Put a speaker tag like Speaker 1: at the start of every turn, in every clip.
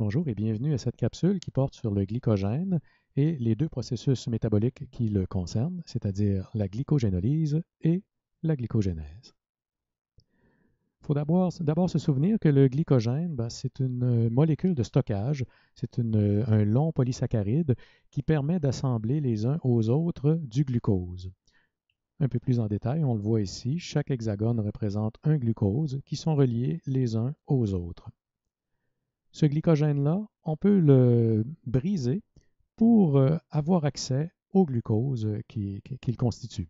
Speaker 1: Bonjour et bienvenue à cette capsule qui porte sur le glycogène et les deux processus métaboliques qui le concernent, c'est-à-dire la glycogénolyse et la glycogénèse. Il faut d'abord se souvenir que le glycogène, ben, c'est une molécule de stockage, c'est un long polysaccharide qui permet d'assembler les uns aux autres du glucose. Un peu plus en détail, on le voit ici, chaque hexagone représente un glucose qui sont reliés les uns aux autres ce glycogène-là, on peut le briser pour euh, avoir accès au glucose euh, qu'il constitue.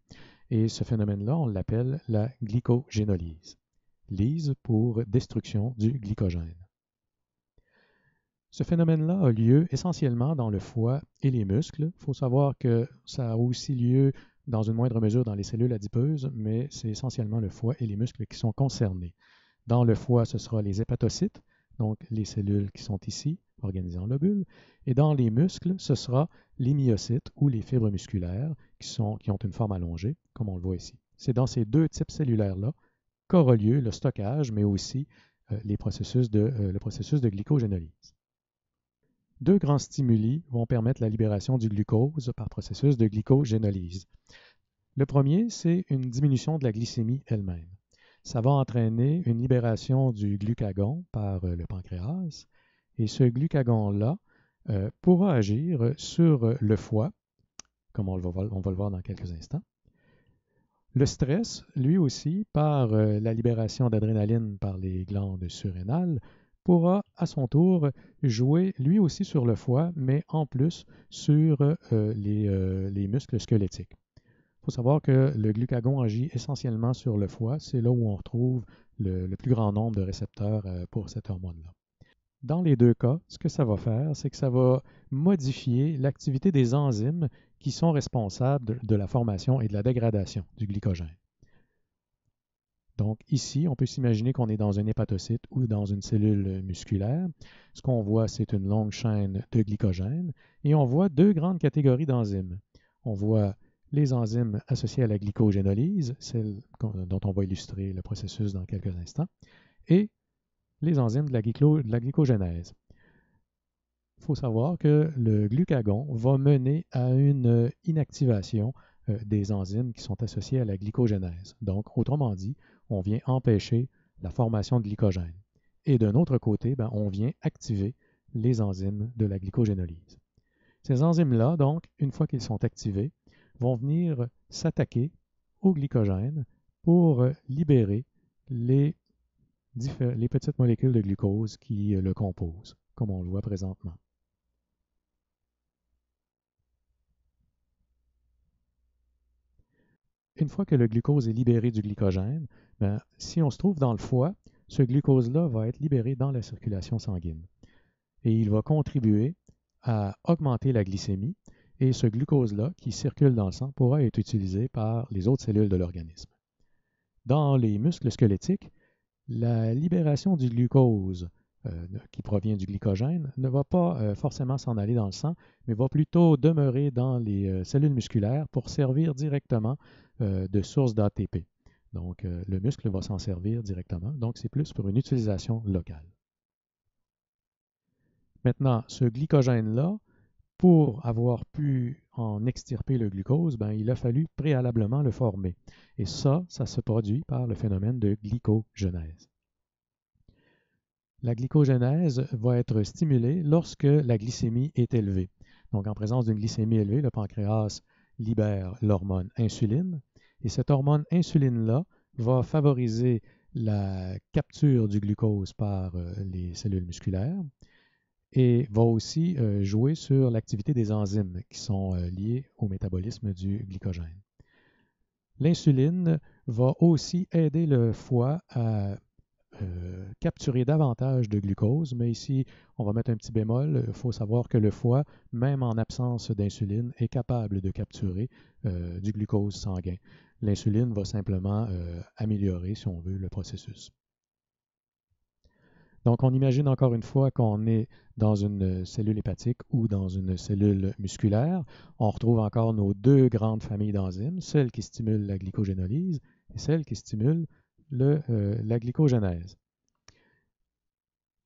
Speaker 1: Et ce phénomène-là, on l'appelle la glycogénolyse. Lise pour destruction du glycogène. Ce phénomène-là a lieu essentiellement dans le foie et les muscles. Il faut savoir que ça a aussi lieu dans une moindre mesure dans les cellules adipeuses, mais c'est essentiellement le foie et les muscles qui sont concernés. Dans le foie, ce sera les hépatocytes, donc les cellules qui sont ici, organisées en lobules, et dans les muscles, ce sera les myocytes ou les fibres musculaires qui, sont, qui ont une forme allongée, comme on le voit ici. C'est dans ces deux types cellulaires-là qu'aura lieu le stockage, mais aussi euh, les processus de, euh, le processus de glycogénolyse. Deux grands stimuli vont permettre la libération du glucose par processus de glycogénolyse. Le premier, c'est une diminution de la glycémie elle-même ça va entraîner une libération du glucagon par euh, le pancréas. Et ce glucagon-là euh, pourra agir sur euh, le foie, comme on, va, le voir dans quelques instants. Le stress, lui aussi, par la libération d'adrénaline par les glandes surrénales, pourra à son tour jouer lui aussi sur le foie, mais en plus sur les muscles squelettiques faut savoir que le glucagon agit essentiellement sur le foie. C'est là où on retrouve le, le, plus grand nombre de récepteurs euh, pour cette hormone-là. Dans les deux cas, ce que ça va faire, c'est que ça va modifier l'activité des enzymes qui sont responsables de la formation et de la dégradation du glycogène. Donc ici, on peut s'imaginer qu'on est dans un hépatocyte ou dans une cellule musculaire. Ce qu'on voit, c'est une longue chaîne de glycogène et on voit deux grandes catégories d'enzymes. On voit les enzymes associées à la glycogénolyse, celles dont on va illustrer le processus dans quelques instants, et les enzymes de la, glycogénèse. Il faut savoir que le glucagon va mener à une inactivation euh, des enzymes qui sont associées à la glycogénèse. Donc, autrement dit, on vient empêcher la formation de glycogène. Et d'un autre côté, ben, on vient activer les enzymes de la glycogénolyse. Ces enzymes-là, donc, une fois qu'ils sont activés, vont venir s'attaquer au glycogène pour libérer les, les petites molécules de glucose qui euh, le composent, comme on le voit présentement. Une fois que le glucose est libéré du glycogène, ben, si on se trouve dans le foie, ce glucose-là va être libéré dans la circulation sanguine. Et il va contribuer à augmenter la glycémie et ce glucose-là qui circule dans le sang pourra être utilisé par les autres cellules de l'organisme. Dans les muscles squelettiques, la libération du glucose euh, qui provient du glycogène ne va pas euh, forcément s'en aller dans le sang, mais va plutôt demeurer dans les euh, cellules musculaires pour servir directement de source d'ATP. Donc le muscle va s'en servir directement, donc c'est plus pour une utilisation locale. Maintenant, ce glycogène-là, pour avoir pu en extirper le glucose, ben, il a fallu préalablement le former. Et ça, ça se produit par le phénomène de glycogenèse. La glycogenèse va être stimulée lorsque la glycémie est élevée. Donc en présence d'une glycémie élevée, le pancréas libère l'hormone insuline. Et cette hormone insuline-là va favoriser la capture du glucose par euh, les cellules musculaires et va aussi euh, jouer sur l'activité des enzymes qui sont euh, liées au métabolisme du glycogène. L'insuline va aussi aider le foie à euh, capturer davantage de glucose, mais ici, on va mettre un petit bémol. Il faut savoir que le foie, même en absence d'insuline, est capable de capturer du glucose sanguin. L'insuline va simplement améliorer, si on veut, le processus. Donc, on imagine encore une fois qu'on est dans une cellule hépatique ou dans une cellule musculaire. On retrouve encore nos deux grandes familles d'enzymes, celle qui stimule la glycogénolyse et celle qui stimule euh, la glycogénèse.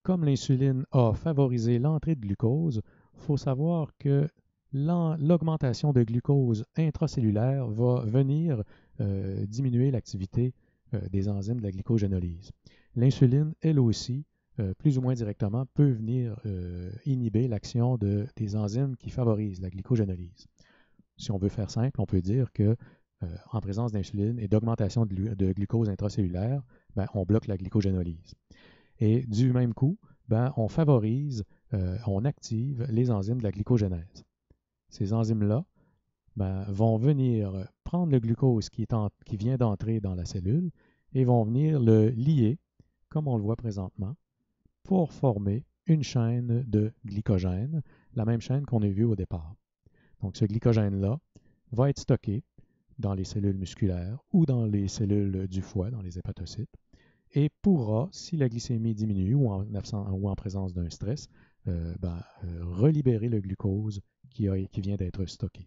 Speaker 1: Comme l'insuline a favorisé l'entrée de glucose, il faut savoir que l'augmentation de glucose intracellulaire va venir euh, diminuer l'activité euh, des enzymes de la glycogénolyse. L'insuline, elle aussi, euh, plus ou moins directement, peut venir euh, inhiber l'action de, des enzymes qui favorisent la glycogénolyse. Si on veut faire simple, on peut dire que euh, en présence d'insuline et d'augmentation de, glucose intracellulaire, ben, on bloque la glycogénolyse. Et du même coup, ben, on favorise, on active les enzymes de la glycogénèse. Ces enzymes-là ben, vont venir prendre le glucose qui vient d'entrer dans la cellule et vont venir le lier, comme on le voit présentement, pour former une chaîne de glycogène, la même chaîne qu'on a vue au départ. Donc ce glycogène-là va être stocké dans les cellules musculaires ou dans les cellules du foie, dans les hépatocytes, et pourra, si la glycémie diminue ou en, présence d'un stress, euh, ben, euh, relibérer le glucose qui vient d'être stocké.